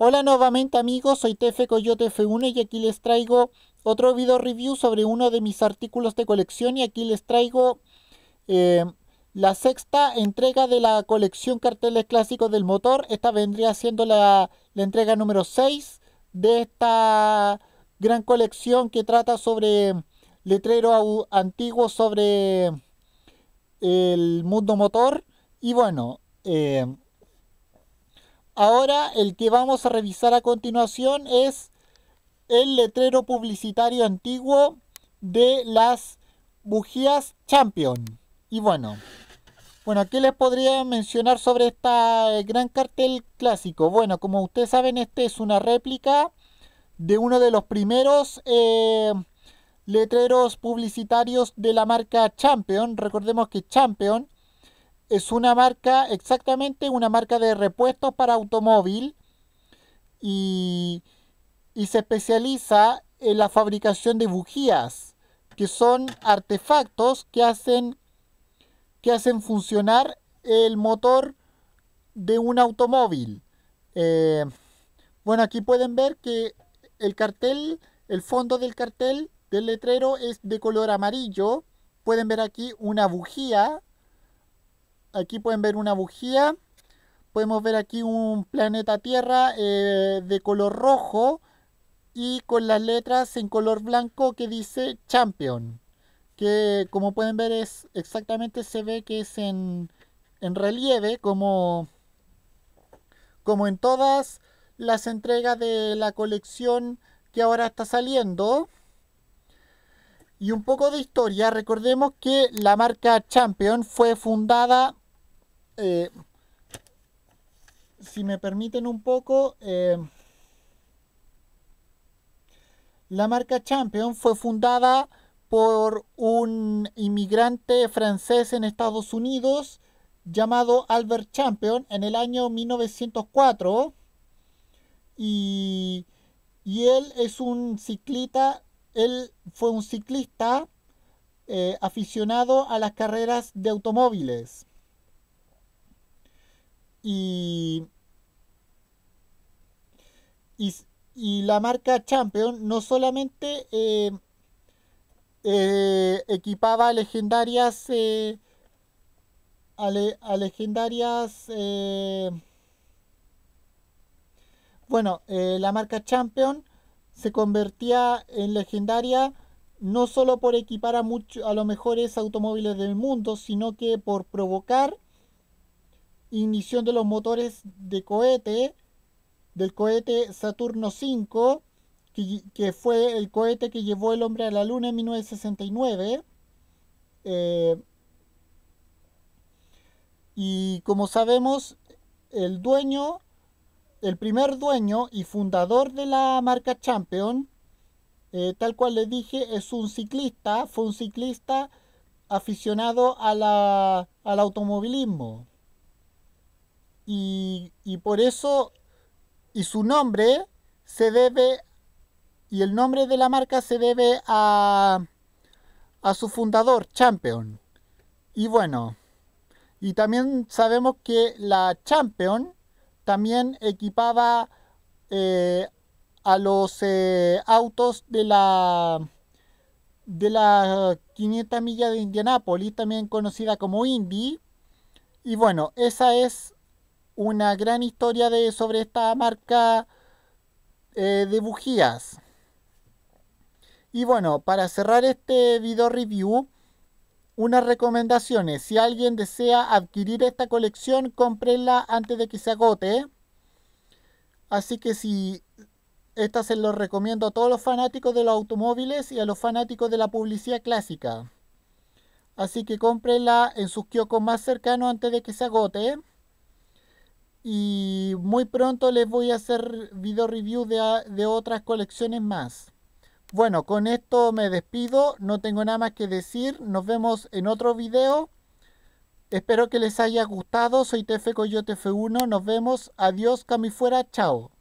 Hola nuevamente amigos, soy Tefe Coyote F1 y aquí les traigo otro video review sobre uno de mis artículos de colección y aquí les traigo eh, la sexta entrega de la colección carteles clásicos del motor. Esta vendría siendo la, entrega número 6 de esta gran colección que trata sobre letrero antiguo sobre el mundo motor y bueno... Eh, Ahora el que vamos a revisar a continuación es el letrero publicitario antiguo de las bujías Champion. Y bueno, bueno, ¿qué les podría mencionar sobre este gran cartel clásico? Bueno, como ustedes saben, este es una réplica de uno de los primeros eh, letreros publicitarios de la marca Champion. Recordemos que Champion es una marca, exactamente una marca de repuestos para automóvil y, se especializa en la fabricación de bujías, que son artefactos que hacen, que hacen funcionar el motor de un automóvil. Eh, bueno, aquí pueden ver que el cartel, el fondo del cartel del letrero es de color amarillo. Pueden ver aquí una bujía aquí pueden ver una bujía. Podemos ver aquí un planeta Tierra eh, de color rojo y con las letras en color blanco que dice Champion. Que como pueden ver es exactamente se ve que es en, en relieve como, como en todas las entregas de la colección que ahora está saliendo. Y un poco de historia, recordemos que la marca Champion fue fundada, eh, si me permiten un poco, eh, la marca Champion fue fundada por un inmigrante francés en Estados Unidos llamado Albert Champion en el año 1904 y, y él es un ciclista él fue un ciclista eh, aficionado a las carreras de automóviles. Y, la marca Champion no solamente eh, eh, equipaba legendarias a, legendarias bueno la marca Champion se convertía en legendaria no solo por equipar a, a los mejores automóviles del mundo, sino que por provocar ignición de los motores de cohete, del cohete Saturno V, que, fue el cohete que llevó el hombre a la Luna en 1969. Eh, y como sabemos, el dueño el primer dueño y fundador de la marca Champion, eh, tal cual le dije, es un ciclista, fue un ciclista aficionado a la, al automovilismo. Y, y por eso, y su nombre se debe, y el nombre de la marca se debe a, a su fundador, Champion. Y bueno, y también sabemos que la Champion también equipaba eh, a los eh, autos de la de la 500 millas de Indianápolis, también conocida como Indy. Y bueno, esa es una gran historia de, sobre esta marca eh, de bujías. Y bueno, para cerrar este video review, unas recomendaciones. Si alguien desea adquirir esta colección, cómprenla antes de que se agote. Así que si esta se los recomiendo a todos los fanáticos de los automóviles y a los fanáticos de la publicidad clásica. Así que cómprenla en sus kioscos más cercanos antes de que se agote. Y muy pronto les voy a hacer video review de, de otras colecciones más. Bueno, con esto me despido, no tengo nada más que decir, nos vemos en otro video. Espero que les haya gustado, soy Tefe Coyote F1, nos vemos, adiós, cami fuera, chao.